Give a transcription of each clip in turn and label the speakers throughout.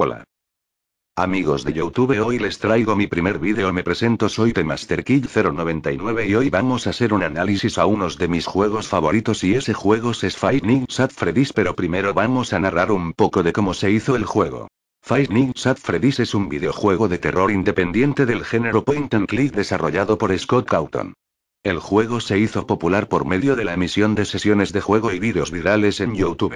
Speaker 1: Hola. Amigos de YouTube, hoy les traigo mi primer vídeo. Me presento, soy themasterkid 099 y hoy vamos a hacer un análisis a unos de mis juegos favoritos y ese juego es Fighting Sad Freddy's, pero primero vamos a narrar un poco de cómo se hizo el juego. Fighting Sad Freddy's es un videojuego de terror independiente del género point and click desarrollado por Scott Cawthon. El juego se hizo popular por medio de la emisión de sesiones de juego y vídeos virales en YouTube.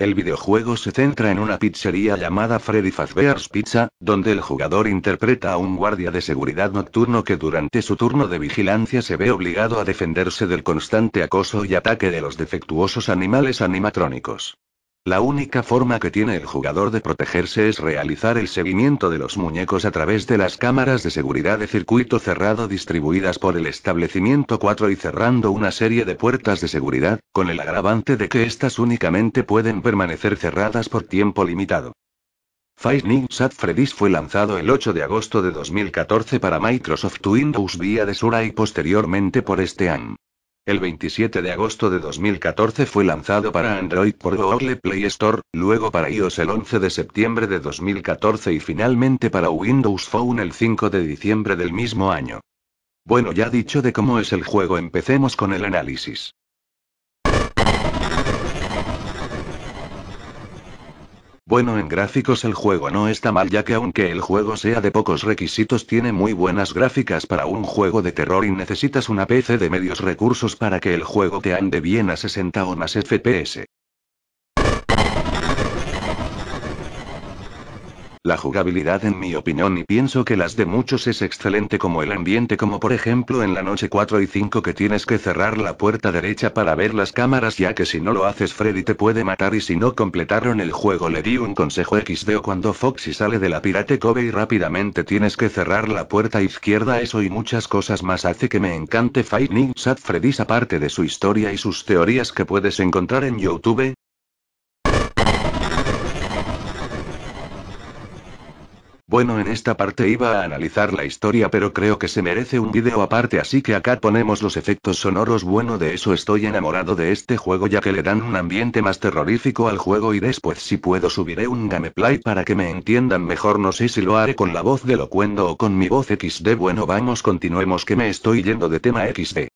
Speaker 1: El videojuego se centra en una pizzería llamada Freddy Fazbear's Pizza, donde el jugador interpreta a un guardia de seguridad nocturno que durante su turno de vigilancia se ve obligado a defenderse del constante acoso y ataque de los defectuosos animales animatrónicos. La única forma que tiene el jugador de protegerse es realizar el seguimiento de los muñecos a través de las cámaras de seguridad de circuito cerrado distribuidas por el establecimiento 4 y cerrando una serie de puertas de seguridad, con el agravante de que éstas únicamente pueden permanecer cerradas por tiempo limitado. Five sat at Freddy's fue lanzado el 8 de agosto de 2014 para Microsoft Windows vía de Sura y posteriormente por este año. El 27 de agosto de 2014 fue lanzado para Android por Google Play Store, luego para iOS el 11 de septiembre de 2014 y finalmente para Windows Phone el 5 de diciembre del mismo año. Bueno, ya dicho de cómo es el juego, empecemos con el análisis. Bueno en gráficos el juego no está mal ya que aunque el juego sea de pocos requisitos tiene muy buenas gráficas para un juego de terror y necesitas una PC de medios recursos para que el juego te ande bien a 60 o más FPS. La jugabilidad en mi opinión y pienso que las de muchos es excelente como el ambiente como por ejemplo en la noche 4 y 5 que tienes que cerrar la puerta derecha para ver las cámaras ya que si no lo haces Freddy te puede matar y si no completaron el juego le di un consejo XDO cuando Foxy sale de la Pirate Kobe y rápidamente tienes que cerrar la puerta izquierda eso y muchas cosas más hace que me encante Fighting sat at Freddy's aparte de su historia y sus teorías que puedes encontrar en YouTube, Bueno, en esta parte iba a analizar la historia, pero creo que se merece un video aparte, así que acá ponemos los efectos sonoros. Bueno, de eso estoy enamorado de este juego, ya que le dan un ambiente más terrorífico al juego y después si puedo subiré un gameplay para que me entiendan mejor. No sé si lo haré con la voz de Locuendo o con mi voz XD. Bueno, vamos, continuemos que me estoy yendo de tema XD.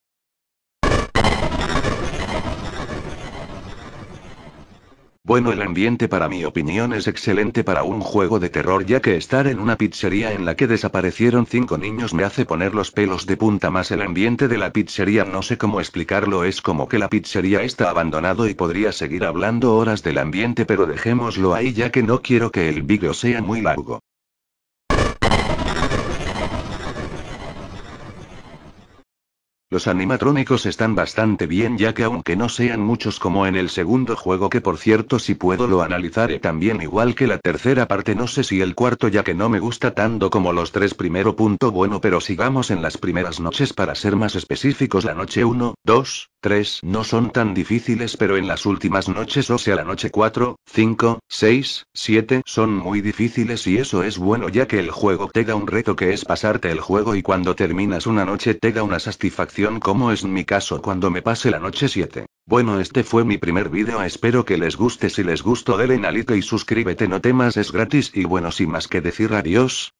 Speaker 1: Bueno, el ambiente para mi opinión es excelente para un juego de terror ya que estar en una pizzería en la que desaparecieron cinco niños me hace poner los pelos de punta más el ambiente de la pizzería no sé cómo explicarlo es como que la pizzería está abandonado y podría seguir hablando horas del ambiente pero dejémoslo ahí ya que no quiero que el vídeo sea muy largo. Los animatrónicos están bastante bien ya que aunque no sean muchos como en el segundo juego que por cierto si puedo lo analizaré también igual que la tercera parte no sé si el cuarto ya que no me gusta tanto como los tres primero punto bueno pero sigamos en las primeras noches para ser más específicos la noche 1, 2, 3 no son tan difíciles pero en las últimas noches o sea la noche 4, 5, 6, 7 son muy difíciles y eso es bueno ya que el juego te da un reto que es pasarte el juego y cuando terminas una noche te da una satisfacción como es mi caso cuando me pase la noche 7. Bueno este fue mi primer video espero que les guste si les gustó denle like y suscríbete no temas es gratis y bueno sin más que decir adiós,